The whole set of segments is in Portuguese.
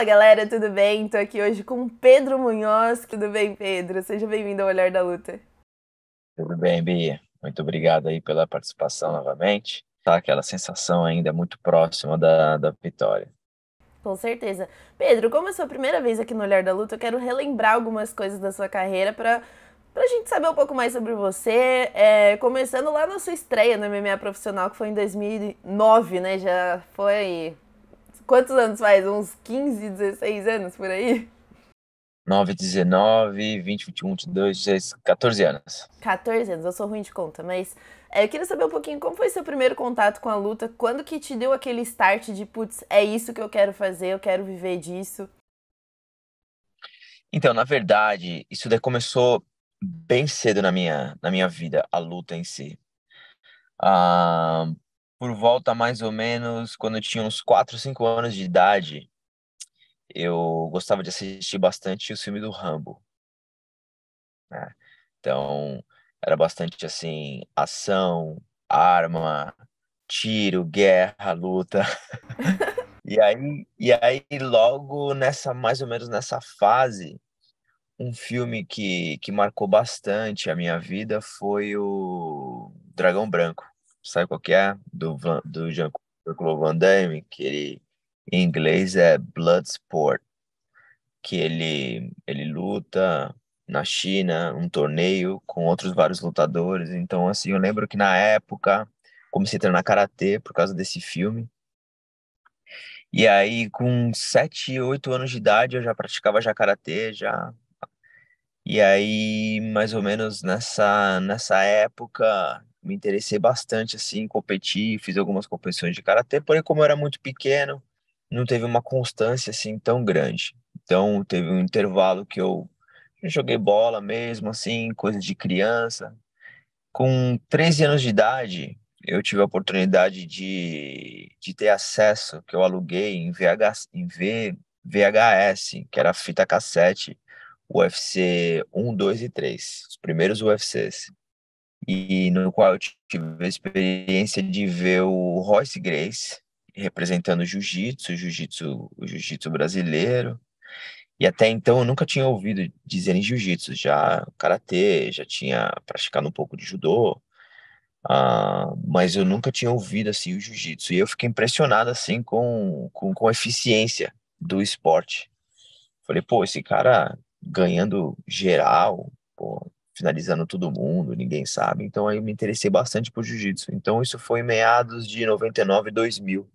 Fala galera, tudo bem? Tô aqui hoje com Pedro Munhoz. Tudo bem, Pedro? Seja bem-vindo ao Olhar da Luta. Tudo bem, Bia. Muito obrigado aí pela participação novamente. Tá aquela sensação ainda muito próxima da, da vitória. Com certeza. Pedro, como é a sua primeira vez aqui no Olhar da Luta, eu quero relembrar algumas coisas da sua carreira para para a gente saber um pouco mais sobre você, é, começando lá na sua estreia no MMA profissional, que foi em 2009, né? Já foi Quantos anos faz? Uns 15, 16 anos por aí? 9, 19, 20, 21, 22, 16, 14 anos. 14 anos, eu sou ruim de conta, mas é, eu queria saber um pouquinho como foi seu primeiro contato com a luta, quando que te deu aquele start de, putz, é isso que eu quero fazer, eu quero viver disso? Então, na verdade, isso daí começou bem cedo na minha, na minha vida, a luta em si. Uh, por volta mais ou menos quando eu tinha uns 4, 5 anos de idade, eu gostava de assistir bastante o filme do Rambo. Né? Então, era bastante assim, ação, arma, tiro, guerra, luta. e aí, e aí logo nessa mais ou menos nessa fase, um filme que, que marcou bastante a minha vida foi o Dragão Branco sabe qual que é? Do, Van, do Jean-Claude Van Damme, que ele em inglês é Bloodsport, que ele, ele luta na China, um torneio com outros vários lutadores. Então, assim, eu lembro que na época comecei a treinar karatê por causa desse filme. E aí, com 7, 8 anos de idade, eu já praticava já karatê, já. E aí, mais ou menos nessa, nessa época, me interessei bastante assim, competi, fiz algumas competições de karatê, porém como eu era muito pequeno, não teve uma constância assim tão grande. Então teve um intervalo que eu joguei bola mesmo assim, coisa de criança. Com 13 anos de idade, eu tive a oportunidade de, de ter acesso que eu aluguei em, em v, VHS, que era fita cassete, UFC 1, 2 e 3, os primeiros UFCs e no qual eu tive a experiência de ver o Royce Grace representando o jiu-jitsu, jiu-jitsu, o jiu-jitsu brasileiro. E até então eu nunca tinha ouvido dizer em jiu-jitsu, já karatê, já tinha praticado um pouco de judô, uh, mas eu nunca tinha ouvido assim o jiu-jitsu. E eu fiquei impressionado assim com, com, com a eficiência do esporte. Falei, pô, esse cara ganhando geral, pô, finalizando todo mundo, ninguém sabe. Então aí eu me interessei bastante por jiu-jitsu. Então isso foi meados de 99, 2000.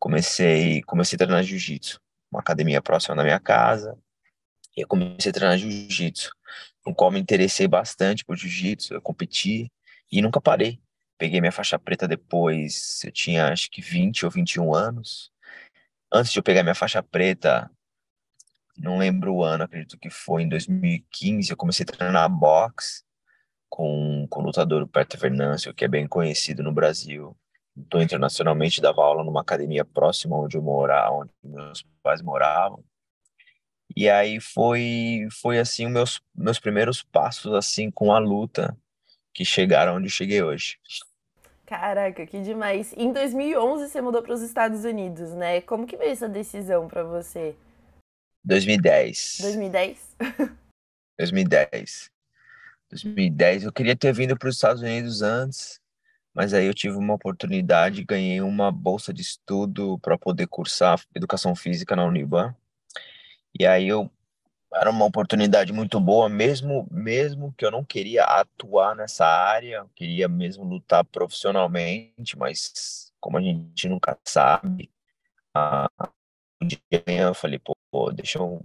Comecei, comecei a treinar jiu-jitsu, uma academia próxima da minha casa. E eu comecei a treinar jiu-jitsu, no qual me interessei bastante por jiu-jitsu, eu competi e nunca parei. Peguei minha faixa preta depois, eu tinha acho que 20 ou 21 anos. Antes de eu pegar minha faixa preta, não lembro o ano, acredito que foi em 2015, eu comecei a treinar boxe com, com o lutador Perto Fernâncio, que é bem conhecido no Brasil. Estou internacionalmente, dava aula numa academia próxima onde eu morava, onde meus pais moravam. E aí foi foi assim meus meus primeiros passos assim com a luta que chegaram onde cheguei hoje. Caraca, que demais. Em 2011 você mudou para os Estados Unidos, né? Como que veio essa decisão para você? 2010. 2010? 2010. 2010. Eu queria ter vindo para os Estados Unidos antes, mas aí eu tive uma oportunidade, ganhei uma bolsa de estudo para poder cursar educação física na Uniban. E aí eu era uma oportunidade muito boa, mesmo mesmo que eu não queria atuar nessa área, eu queria mesmo lutar profissionalmente, mas como a gente nunca sabe, a, ah, um dia eu falei, pô, pô, deixa eu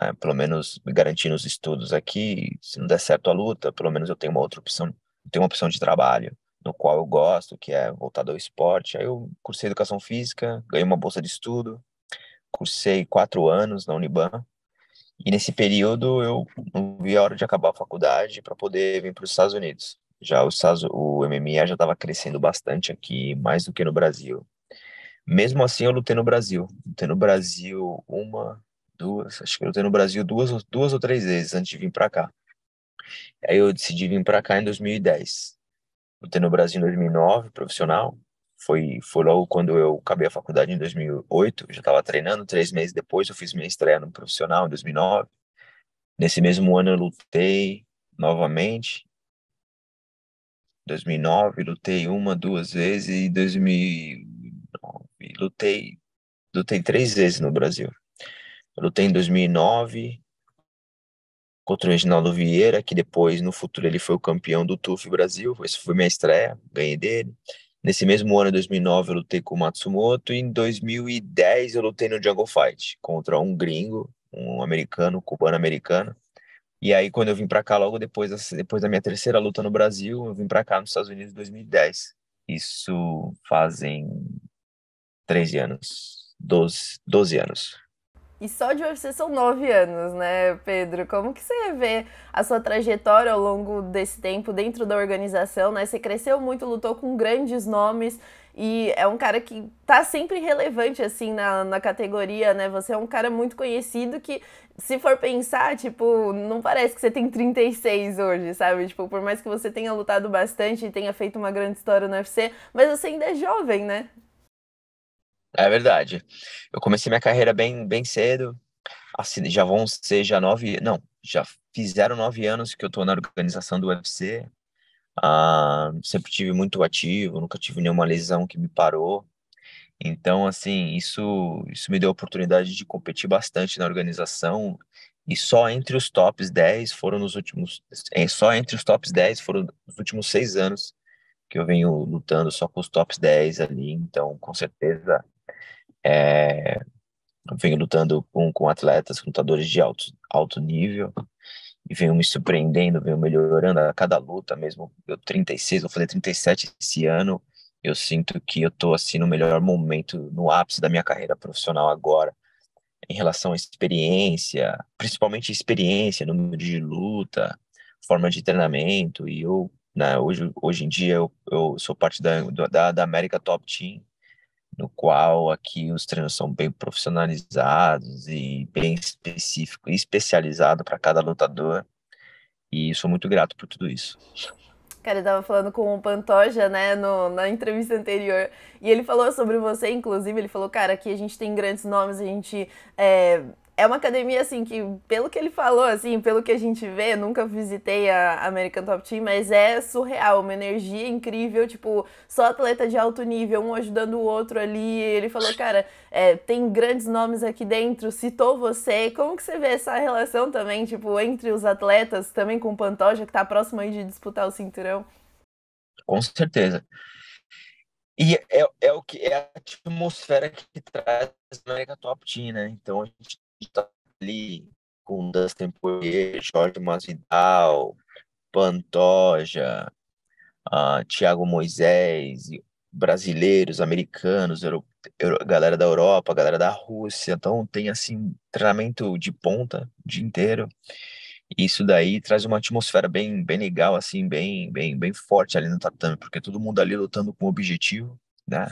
é, pelo menos garantir nos estudos aqui, se não der certo a luta, pelo menos eu tenho uma outra opção, tenho uma opção de trabalho no qual eu gosto, que é voltado ao esporte. Aí eu cursei educação física, ganhei uma bolsa de estudo, cursei quatro anos na Uniban, e nesse período eu não vi a hora de acabar a faculdade para poder vir para os Estados Unidos. Já o Estados, o MMA já estava crescendo bastante aqui, mais do que no Brasil. Mesmo assim, eu lutei no Brasil. Lutei no Brasil uma, duas, acho que eu lutei no Brasil duas, duas ou três vezes antes de vir para cá. Aí eu decidi vir para cá em 2010. Lutei no Brasil em 2009, profissional. Foi, foi logo quando eu acabei a faculdade em 2008. Eu já estava treinando. Três meses depois, eu fiz minha estreia no profissional em 2009. Nesse mesmo ano, eu lutei novamente. 2009, lutei uma, duas vezes. E 2000, lutei, lutei três vezes no Brasil. Eu lutei em 2009 contra o Reginaldo Vieira, que depois, no futuro, ele foi o campeão do TUF Brasil. Essa foi minha estreia, ganhei dele. Nesse mesmo ano, em 2009, eu lutei com o Matsumoto. E em 2010, eu lutei no Jungle Fight contra um gringo, um americano, cubano-americano. E aí, quando eu vim para cá, logo depois, da, depois da minha terceira luta no Brasil, eu vim para cá nos Estados Unidos em 2010. Isso fazem 13 anos, 12, 12 anos. E só de UFC são nove anos, né, Pedro? Como que você vê a sua trajetória ao longo desse tempo dentro da organização, né? Você cresceu muito, lutou com grandes nomes e é um cara que tá sempre relevante, assim, na, na categoria, né? Você é um cara muito conhecido que, se for pensar, tipo, não parece que você tem 36 hoje, sabe? Tipo, por mais que você tenha lutado bastante e tenha feito uma grande história no UFC, mas você ainda é jovem, né? É verdade. Eu comecei minha carreira bem, bem cedo. Assim, já vão ser já nove. Não, já fizeram nove anos que eu estou na organização do UFC. Ah, sempre tive muito ativo, nunca tive nenhuma lesão que me parou. Então, assim, isso, isso me deu a oportunidade de competir bastante na organização e só entre os tops 10 foram nos últimos é, só entre os tops 10 foram nos últimos seis anos que eu venho lutando só com os tops 10 ali então com certeza é, venho lutando com, com atletas, lutadores de alto, alto nível, e venho me surpreendendo, venho melhorando a cada luta mesmo. Eu 36, vou fazer 37 esse ano. Eu sinto que eu estou assim no melhor momento, no ápice da minha carreira profissional agora, em relação à experiência, principalmente experiência, número de luta, forma de treinamento. E eu, né, hoje, hoje em dia, eu, eu sou parte da, da, da América Top Team, no qual aqui os treinos são bem profissionalizados e bem específico e especializado para cada lutador. E sou muito grato por tudo isso. Cara, eu tava falando com o Pantoja, né, no, na entrevista anterior, e ele falou sobre você, inclusive, ele falou, cara, aqui a gente tem grandes nomes, a gente é, é uma academia, assim, que, pelo que ele falou, assim, pelo que a gente vê, nunca visitei a American Top Team, mas é surreal, uma energia incrível, tipo, só atleta de alto nível, um ajudando o outro ali. Ele falou, cara, é, tem grandes nomes aqui dentro, citou você. Como que você vê essa relação também, tipo, entre os atletas, também com o Pantoja, que tá próximo aí de disputar o cinturão? Com certeza. E é, é, o que é a atmosfera que traz a América Top Team, né? Então a gente está ali com Dustin Poirier, Jorge Masvidal, Pantoja, uh, ah, Tiago Moisés, brasileiros, americanos, euro, euro, galera da Europa, galera da Rússia. Então tem assim treinamento de ponta o dia inteiro. isso daí traz uma atmosfera bem bem legal assim, bem bem bem forte ali no tatame, porque todo mundo ali lutando com o objetivo, né?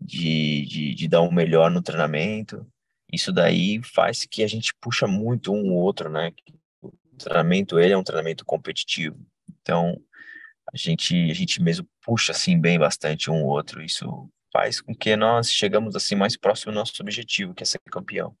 De, de, de dar o um melhor no treinamento isso daí faz que a gente puxa muito um ou outro, né? O treinamento, ele é um treinamento competitivo. Então, a gente, a gente mesmo puxa, assim, bem bastante um ou outro. Isso faz com que nós chegamos, assim, mais próximo do nosso objetivo, que é ser campeão.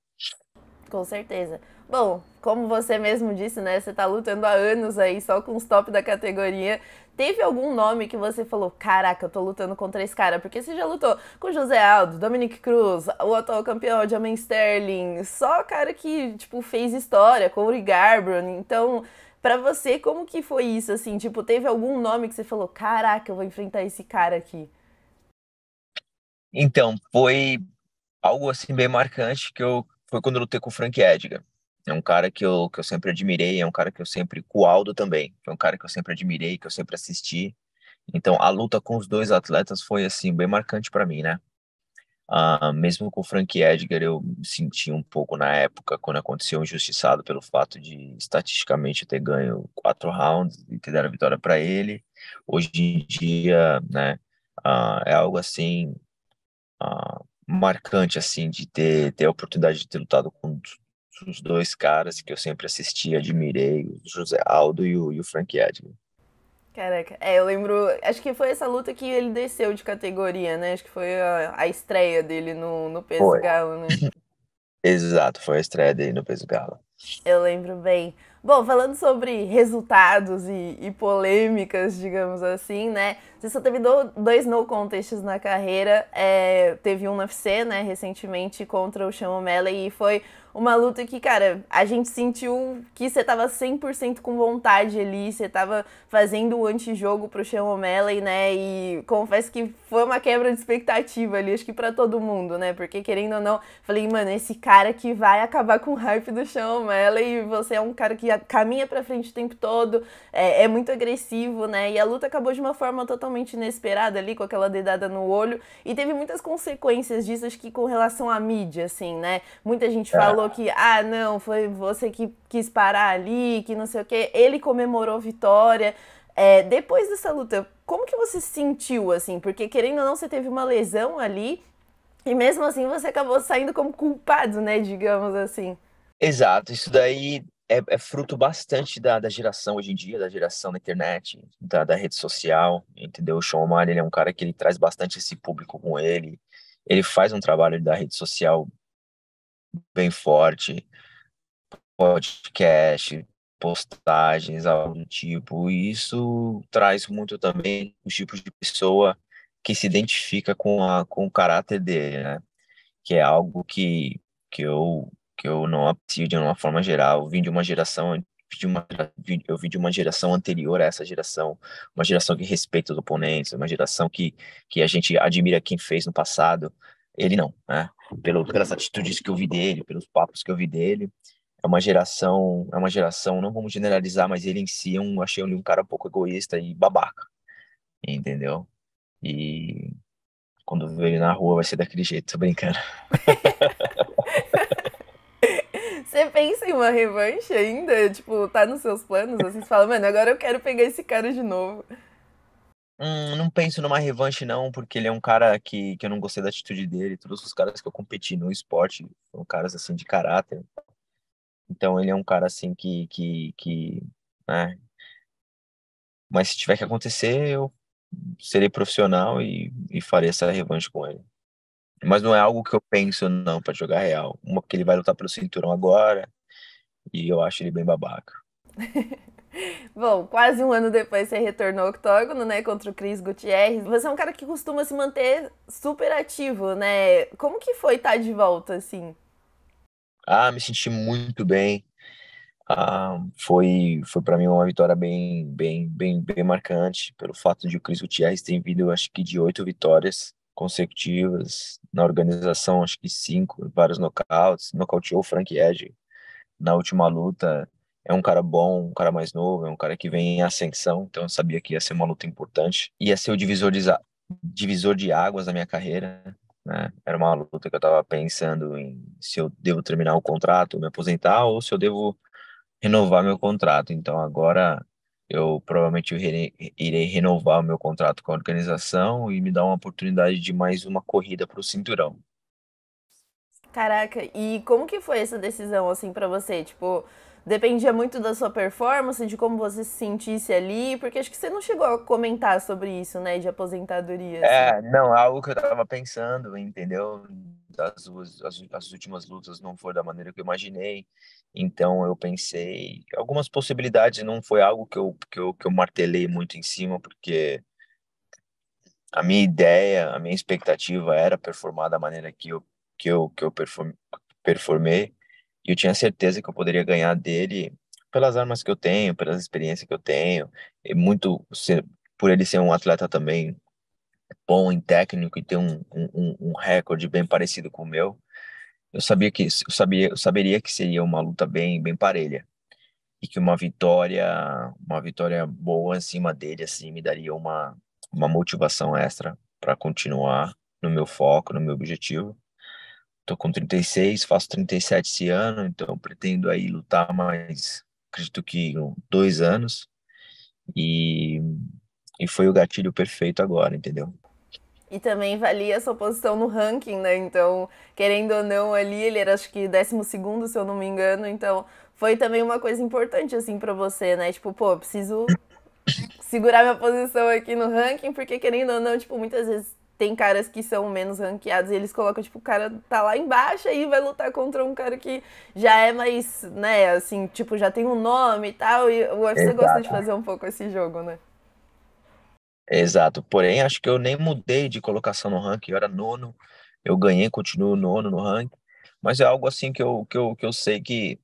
Com certeza. Bom, como você mesmo disse, né? Você está lutando há anos aí só com os top da categoria. Teve algum nome que você falou, caraca, eu tô lutando contra esse cara? Porque você já lutou com José Aldo, Dominic Cruz, o atual campeão, de Jamin Sterling, só cara que, tipo, fez história, Corey Garbrandt. Então, para você, como que foi isso, assim? Tipo, teve algum nome que você falou, caraca, eu vou enfrentar esse cara aqui? Então, foi algo, assim, bem marcante que eu... Foi quando eu lutei com o Frank Edgar. É um cara que eu, que eu sempre admirei, é um cara que eu sempre. O Aldo também, é um cara que eu sempre admirei, que eu sempre assisti. Então, a luta com os dois atletas foi, assim, bem marcante para mim, né? Ah, mesmo com o Frank Edgar, eu senti um pouco na época, quando aconteceu injustiçado pelo fato de estatisticamente ter ganho quatro rounds e ter dado a vitória para ele. Hoje em dia, né, ah, é algo assim ah, marcante, assim, de ter, ter a oportunidade de ter lutado com os dois caras que eu sempre assisti, admirei, o José Aldo e o, e o Frank Edmund. Caraca, é, eu lembro, acho que foi essa luta que ele desceu de categoria, né? Acho que foi a, a estreia dele no, no peso foi. galo, né? Exato, foi a estreia dele no peso galo. Eu lembro bem. Bom, falando sobre resultados e, e polêmicas, digamos assim, né? Você só teve do, dois no contests na carreira. É, teve um no UFC, né, recentemente, contra o Sean O'Malley, e foi uma luta que, cara, a gente sentiu que você tava 100% com vontade ali, você tava fazendo o antijogo pro Sean O'Malley, né? E confesso que foi uma quebra de expectativa ali, acho que para todo mundo, né? Porque querendo ou não, falei, mano, esse cara que vai acabar com o hype do Sean O'Malley, você é um cara que caminha pra frente o tempo todo, é, é muito agressivo, né? E a luta acabou de uma forma totalmente inesperada ali, com aquela dedada no olho, e teve muitas consequências disso, acho que com relação à mídia, assim, né? Muita gente é. falou falou que, ah, não, foi você que quis parar ali, que não sei o quê. Ele comemorou vitória. É, depois dessa luta, como que você se sentiu, assim? Porque, querendo ou não, você teve uma lesão ali e mesmo assim você acabou saindo como culpado, né, digamos assim. Exato, isso daí é, é fruto bastante da, da geração hoje em dia, da geração da internet, da, da rede social, entendeu? O Sean O'Malley, ele é um cara que ele traz bastante esse público com ele, ele faz um trabalho da rede social bem forte, podcast, postagens, algo do tipo. E isso traz muito também os tipos de pessoa que se identifica com, a, com o caráter dele, né? Que é algo que, que, eu, que eu não aprecio de uma forma geral. Eu vim de uma geração de uma, eu vi de uma geração anterior a essa geração, uma geração que respeita os oponentes, uma geração que, que a gente admira quem fez no passado, ele não, né? Pelo, pelas atitudes que eu vi dele, pelos papos que eu vi dele. É uma geração, é uma geração, não vamos generalizar, mas ele em si, é eu achei ele um cara um pouco egoísta e babaca, entendeu? E quando ver ele na rua vai ser daquele jeito, tô brincando. Você pensa em uma revanche ainda? Tipo, tá nos seus planos? Assim, você fala, mano, agora eu quero pegar esse cara de novo. Hum, não penso numa revanche, não, porque ele é um cara que, que eu não gostei da atitude dele. Todos os caras que eu competi no esporte são caras assim de caráter. Então ele é um cara assim que. que, que né? Mas se tiver que acontecer, eu serei profissional e, e farei essa revanche com ele. Mas não é algo que eu penso, não, para jogar real. Uma, porque ele vai lutar pelo cinturão agora e eu acho ele bem babaca. Bom, quase um ano depois você retornou ao octógono, né, contra o Cris Gutierrez. Você é um cara que costuma se manter super ativo, né? Como que foi estar tá de volta, assim? Ah, me senti muito bem. Ah, foi foi para mim uma vitória bem, bem, bem, bem marcante, pelo fato de o Cris Gutierrez ter vindo, acho que, de oito vitórias consecutivas na organização, acho que cinco, vários nocautes. Nocauteou o Frank Edge na última luta é um cara bom, um cara mais novo, é um cara que vem em ascensão, então eu sabia que ia ser uma luta importante. Ia ser o divisor de, divisor de águas da minha carreira, né? Era uma luta que eu estava pensando em se eu devo terminar o contrato, me aposentar, ou se eu devo renovar meu contrato. Então agora eu provavelmente irei renovar o meu contrato com a organização e me dar uma oportunidade de mais uma corrida para o cinturão. Caraca, e como que foi essa decisão assim para você? Tipo, dependia muito da sua performance, de como você se sentisse ali, porque acho que você não chegou a comentar sobre isso, né, de aposentadoria. É, assim. não, é algo que eu tava pensando, entendeu? As, as, as últimas lutas não foram da maneira que eu imaginei, então eu pensei algumas possibilidades, não foi algo que eu, que eu, que eu martelei muito em cima, porque a minha ideia, a minha expectativa era performar da maneira que eu, que eu, que eu perform, performei, e eu tinha certeza que eu poderia ganhar dele pelas armas que eu tenho, pelas experiências que eu tenho, e muito ser, por ele ser um atleta também bom em técnico e ter um, um, um recorde bem parecido com o meu, eu sabia que eu sabia eu saberia que seria uma luta bem bem parelha e que uma vitória uma vitória boa em cima dele assim me daria uma uma motivação extra para continuar no meu foco no meu objetivo Tô com 36, faço 37 esse ano, então pretendo aí lutar mais, acredito que dois anos. E, e foi o gatilho perfeito agora, entendeu? E também valia a sua posição no ranking, né? Então, querendo ou não, ali ele era acho que 12 segundo, se eu não me engano. Então, foi também uma coisa importante, assim, para você, né? Tipo, pô, preciso segurar minha posição aqui no ranking, porque querendo ou não, tipo, muitas vezes tem caras que são menos ranqueados e eles colocam, tipo, o cara tá lá embaixo e vai lutar contra um cara que já é mais, né, assim, tipo, já tem um nome e tal, e o UFC Exato. gosta de fazer um pouco esse jogo, né? Exato, porém, acho que eu nem mudei de colocação no ranking, eu era nono, eu ganhei, continuo nono no ranking, mas é algo assim que eu, que eu, que eu sei que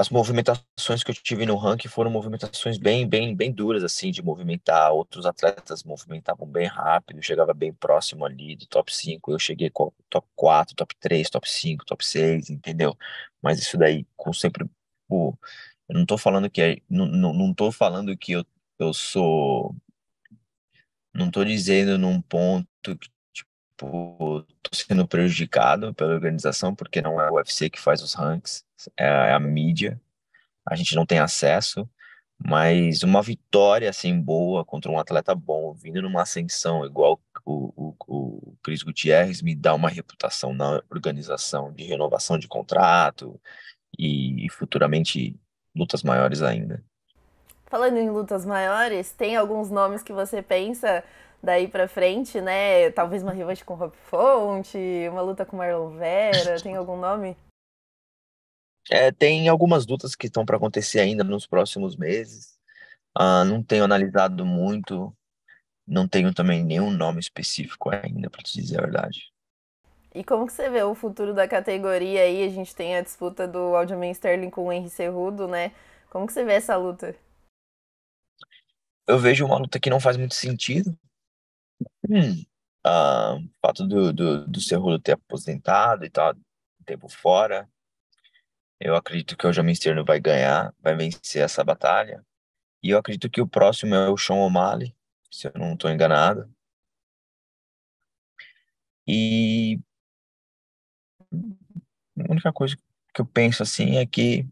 as movimentações que eu tive no ranking foram movimentações bem, bem, bem duras, assim, de movimentar. Outros atletas movimentavam bem rápido, chegava bem próximo ali do top 5. Eu cheguei com top 4, top 3, top 5, top 6, entendeu? Mas isso daí, com sempre. Pô, eu não tô falando que é. Não, não, não tô falando que eu, eu sou. Não tô dizendo num ponto que tipo, tô sendo prejudicado pela organização, porque não é o UFC que faz os ranks é, é a mídia, a gente não tem acesso, mas uma vitória assim boa contra um atleta bom, vindo numa ascensão igual o, o, o Cris Gutierrez, me dá uma reputação na organização de renovação de contrato e, e futuramente lutas maiores ainda. Falando em lutas maiores, tem alguns nomes que você pensa daí para frente, né? Talvez uma revanche com Rob Fonte, uma luta com Marlon Vera, tem algum nome? É, tem algumas lutas que estão para acontecer ainda nos próximos meses. Uh, não tenho analisado muito, não tenho também nenhum nome específico ainda, para te dizer a verdade. E como que você vê o futuro da categoria aí? A gente tem a disputa do Aljamain Sterling com o Henry Cerrudo, né? Como que você vê essa luta? Eu vejo uma luta que não faz muito sentido. Hum, uh, o fato do, do, do Cerrudo ter aposentado e tal, tempo fora, eu acredito que o Jamin Sterno vai ganhar, vai vencer essa batalha. E eu acredito que o próximo é o Sean O'Malley, se eu não estou enganado. E a única coisa que eu penso assim é que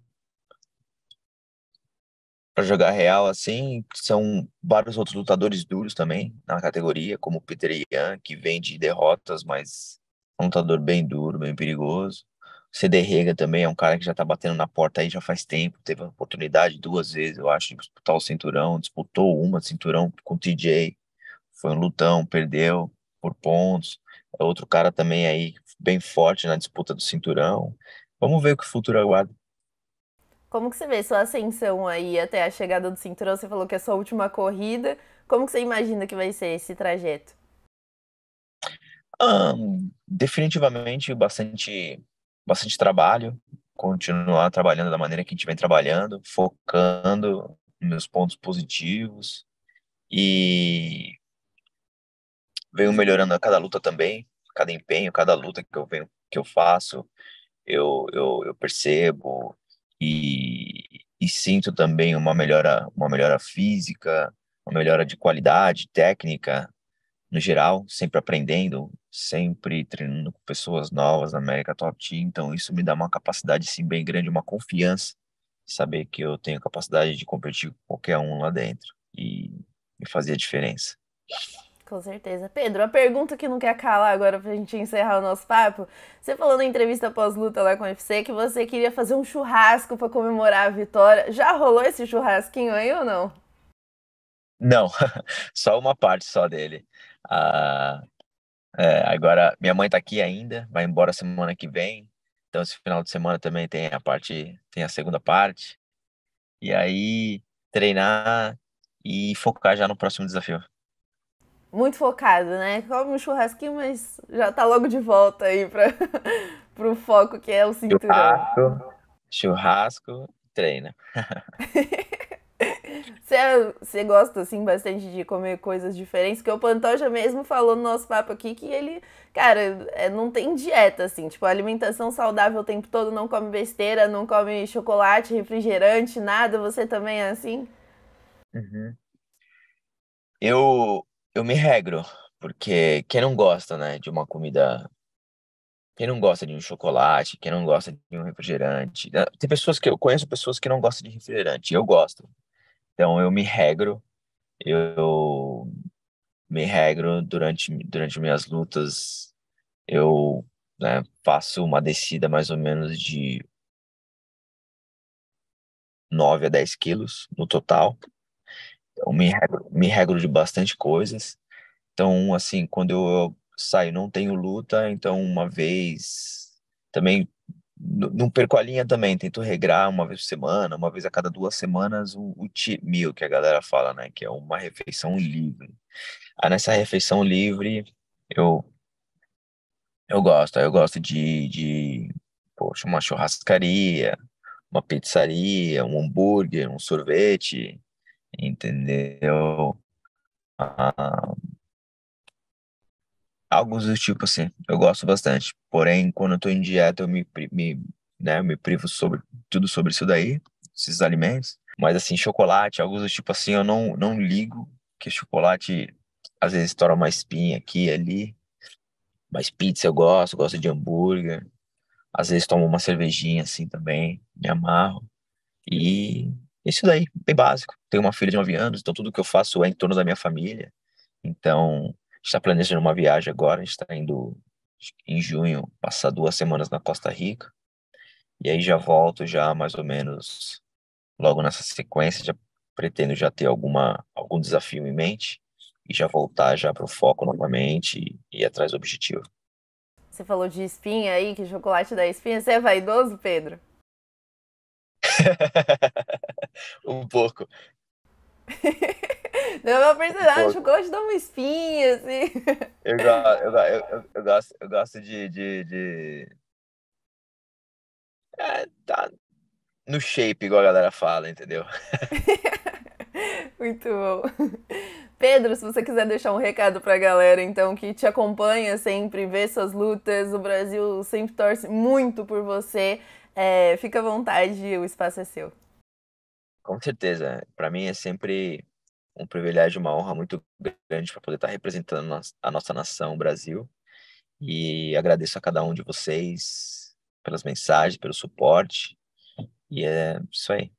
para jogar real assim, são vários outros lutadores duros também na categoria, como o Peter Ian, que vem de derrotas, mas é um lutador bem duro, bem perigoso. Cederrega também é um cara que já tá batendo na porta aí já faz tempo, teve a oportunidade duas vezes, eu acho, de disputar o cinturão, disputou uma cinturão com o TJ, foi um lutão, perdeu por pontos. É outro cara também aí bem forte na disputa do cinturão. Vamos ver o que o futuro aguarda. Como que você vê sua ascensão aí até a chegada do cinturão? Você falou que é sua última corrida. Como que você imagina que vai ser esse trajeto? Um, definitivamente bastante bastante trabalho, continuar trabalhando da maneira que a gente vem trabalhando, focando nos meus pontos positivos e venho melhorando a cada luta também, cada empenho, cada luta que eu venho que eu faço, eu, eu, eu percebo e, e sinto também uma melhora, uma melhora física, uma melhora de qualidade técnica, no geral, sempre aprendendo, sempre treinando com pessoas novas na América Top Team, então isso me dá uma capacidade sim bem grande, uma confiança, saber que eu tenho capacidade de competir com qualquer um lá dentro e, me fazer a diferença. Com certeza. Pedro, a pergunta que não quer calar agora pra gente encerrar o nosso papo. Você falou na entrevista pós-luta lá com o UFC que você queria fazer um churrasco para comemorar a vitória. Já rolou esse churrasquinho aí ou não? Não, só uma parte só dele. Ah, é, agora, minha mãe está aqui ainda, vai embora semana que vem. Então, esse final de semana também tem a parte, tem a segunda parte. E aí, treinar e focar já no próximo desafio. Muito focado, né? Come um churrasquinho, mas já tá logo de volta aí para o foco que é o cinturão. Churrasco, churrasco treina. É, você gosta, assim, bastante de comer coisas diferentes? Porque o Pantoja mesmo falou no nosso papo aqui que ele, cara, é, não tem dieta, assim. Tipo, alimentação saudável o tempo todo, não come besteira, não come chocolate, refrigerante, nada. Você também é assim? Uhum. Eu, eu me regro, porque quem não gosta, né, de uma comida quem não gosta de um chocolate, quem não gosta de um refrigerante. Né, tem pessoas que eu conheço pessoas que não gostam de refrigerante. Eu gosto. Então eu me regro, eu me regro durante, durante minhas lutas, eu né, faço uma descida mais ou menos de 9 a 10 quilos no total. Eu então, me regro, me regro de bastante coisas. Então, assim, quando eu saio, não tenho luta, então uma vez também não perco a linha também, tento regrar uma vez por semana, uma vez a cada duas semanas, o, o cheat meal, que a galera fala, né? Que é uma refeição livre. Aí ah, nessa refeição livre, eu, eu gosto. Eu gosto de, de poxa, uma churrascaria, uma pizzaria, um hambúrguer, um sorvete, entendeu? Ah, Alguns do tipo, assim, eu gosto bastante. Porém, quando eu tô em dieta, eu me, me, né, eu me privo sobre tudo sobre isso daí, esses alimentos. Mas, assim, chocolate, alguns do tipo, assim, eu não, não ligo que chocolate às vezes estoura uma espinha aqui e ali. Mas pizza eu gosto, gosto de hambúrguer. Às vezes tomo uma cervejinha, assim, também, me amarro. E isso daí, bem básico. Tenho uma filha de 9 anos, então tudo que eu faço é em torno da minha família. Então, está planejando uma viagem agora, a gente está indo em junho, passar duas semanas na Costa Rica. E aí já volto já mais ou menos logo nessa sequência, já pretendo já ter alguma algum desafio em mente e já voltar já para o foco novamente e, ir atrás do objetivo. Você falou de espinha aí, que chocolate da espinha, você é vaidoso, Pedro? um pouco. do meu personagem, o coach dá uma espinha, assim. Eu, eu, eu, eu, gosto, eu gosto de. de, de... É, tá no shape, igual a galera fala, entendeu? Muito bom. Pedro, se você quiser deixar um recado pra galera, então, que te acompanha sempre, vê suas lutas, o Brasil sempre torce muito por você. É, fica à vontade, o espaço é seu. Com certeza. Para mim é sempre um privilégio, uma honra muito grande para poder estar tá representando a nossa nação, o Brasil. E agradeço a cada um de vocês pelas mensagens, pelo suporte. E é isso aí.